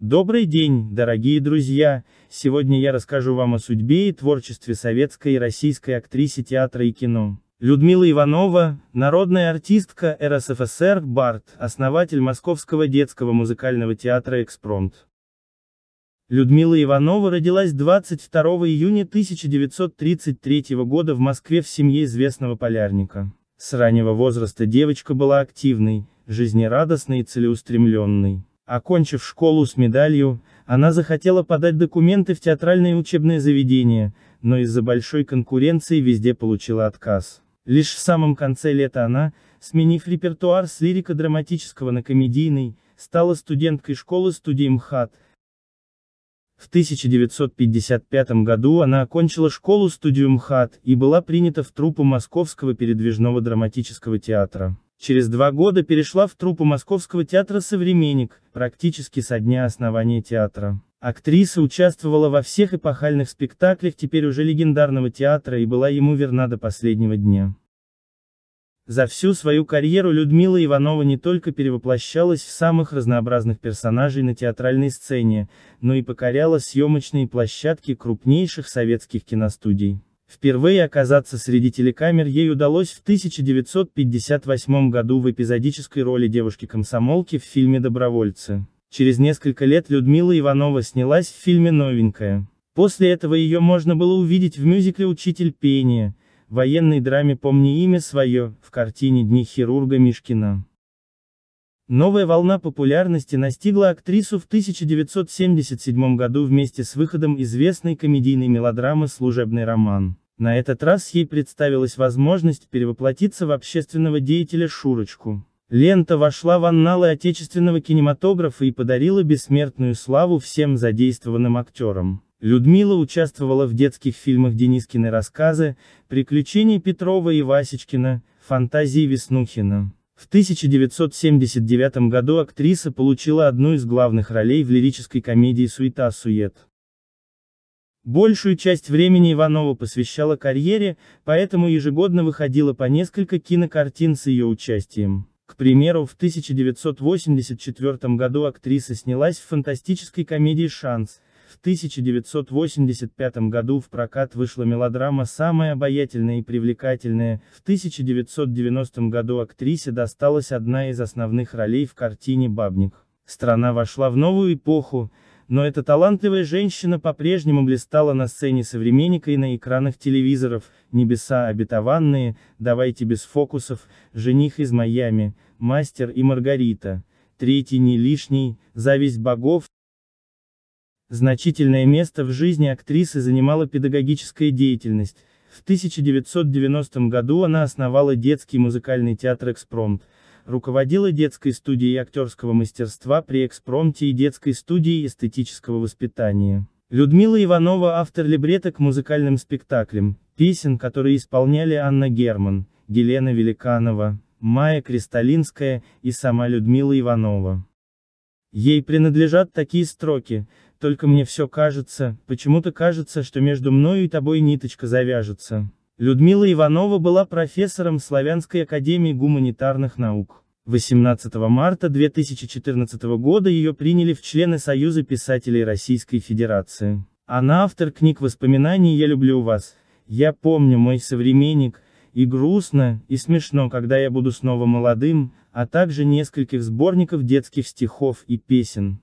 Добрый день, дорогие друзья! Сегодня я расскажу вам о судьбе и творчестве советской и российской актрисы театра и кино. Людмила Иванова, народная артистка РСФСР, Барт, основатель Московского детского музыкального театра «Экспромт». Людмила Иванова родилась 22 июня 1933 года в Москве в семье известного полярника. С раннего возраста девочка была активной, жизнерадостной и целеустремленной. Окончив школу с медалью, она захотела подать документы в театральное учебное заведение, но из-за большой конкуренции везде получила отказ. Лишь в самом конце лета она, сменив репертуар с лирико-драматического на комедийный, стала студенткой школы студии МХАТ. В 1955 году она окончила школу-студию МХАТ и была принята в труппу Московского передвижного драматического театра. Через два года перешла в труппу Московского театра «Современник», практически со дня основания театра. Актриса участвовала во всех эпохальных спектаклях теперь уже легендарного театра и была ему верна до последнего дня. За всю свою карьеру Людмила Иванова не только перевоплощалась в самых разнообразных персонажей на театральной сцене, но и покоряла съемочные площадки крупнейших советских киностудий. Впервые оказаться среди телекамер ей удалось в 1958 году в эпизодической роли девушки-комсомолки в фильме «Добровольцы». Через несколько лет Людмила Иванова снялась в фильме «Новенькая». После этого ее можно было увидеть в мюзикле «Учитель пения», военной драме «Помни имя свое», в картине «Дни хирурга Мишкина». Новая волна популярности настигла актрису в 1977 году вместе с выходом известной комедийной мелодрамы «Служебный роман». На этот раз ей представилась возможность перевоплотиться в общественного деятеля Шурочку. Лента вошла в анналы отечественного кинематографа и подарила бессмертную славу всем задействованным актерам. Людмила участвовала в детских фильмах Денискины рассказы, приключения Петрова и Васечкина, фантазии Веснухина. В 1979 году актриса получила одну из главных ролей в лирической комедии «Суета-сует». Большую часть времени Иванова посвящала карьере, поэтому ежегодно выходило по несколько кинокартин с ее участием. К примеру, в 1984 году актриса снялась в фантастической комедии «Шанс», в 1985 году в прокат вышла мелодрама «Самая обаятельная и привлекательная», в 1990 году актрисе досталась одна из основных ролей в картине «Бабник». Страна вошла в новую эпоху, но эта талантливая женщина по-прежнему блистала на сцене современника и на экранах телевизоров, «Небеса обетованные», «Давайте без фокусов», «Жених из Майами», «Мастер и Маргарита», «Третий не лишний», «Зависть богов», Значительное место в жизни актрисы занимала педагогическая деятельность. В 1990 году она основала детский музыкальный театр «Экспромт», руководила детской студией актерского мастерства при «Экспромте» и детской студией эстетического воспитания. Людмила Иванова автор либретта к музыкальным спектаклям, песен, которые исполняли Анна Герман, Елена Великанова, Майя Кристалинская и сама Людмила Иванова. Ей принадлежат такие строки – только мне все кажется, почему-то кажется, что между мною и тобой ниточка завяжется. Людмила Иванова была профессором Славянской академии гуманитарных наук. 18 марта 2014 года ее приняли в члены Союза писателей Российской Федерации. Она автор книг воспоминаний «Я люблю вас», «Я помню мой современник», и грустно, и смешно, когда я буду снова молодым, а также нескольких сборников детских стихов и песен.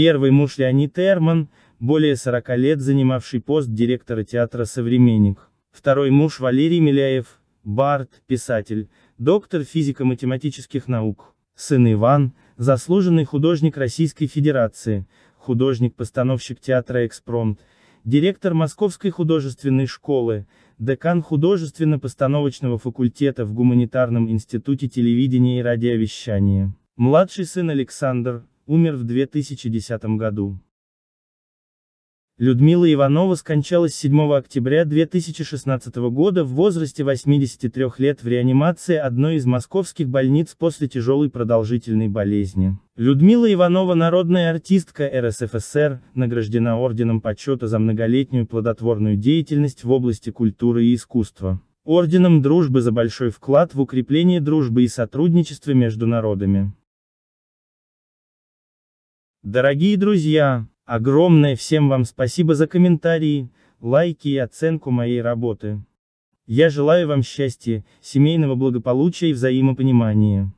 Первый муж Леонид Эрман, более 40 лет занимавший пост директора театра «Современник». Второй муж Валерий Миляев, Барт, писатель, доктор физико-математических наук. Сын Иван, заслуженный художник Российской Федерации, художник-постановщик театра «Экспромт», директор Московской художественной школы, декан художественно-постановочного факультета в Гуманитарном институте телевидения и радиовещания. Младший сын Александр, умер в 2010 году. Людмила Иванова скончалась 7 октября 2016 года в возрасте 83 лет в реанимации одной из московских больниц после тяжелой продолжительной болезни. Людмила Иванова народная артистка РСФСР, награждена Орденом почета за многолетнюю плодотворную деятельность в области культуры и искусства. Орденом дружбы за большой вклад в укрепление дружбы и сотрудничества между народами. Дорогие друзья, огромное всем вам спасибо за комментарии, лайки и оценку моей работы. Я желаю вам счастья, семейного благополучия и взаимопонимания.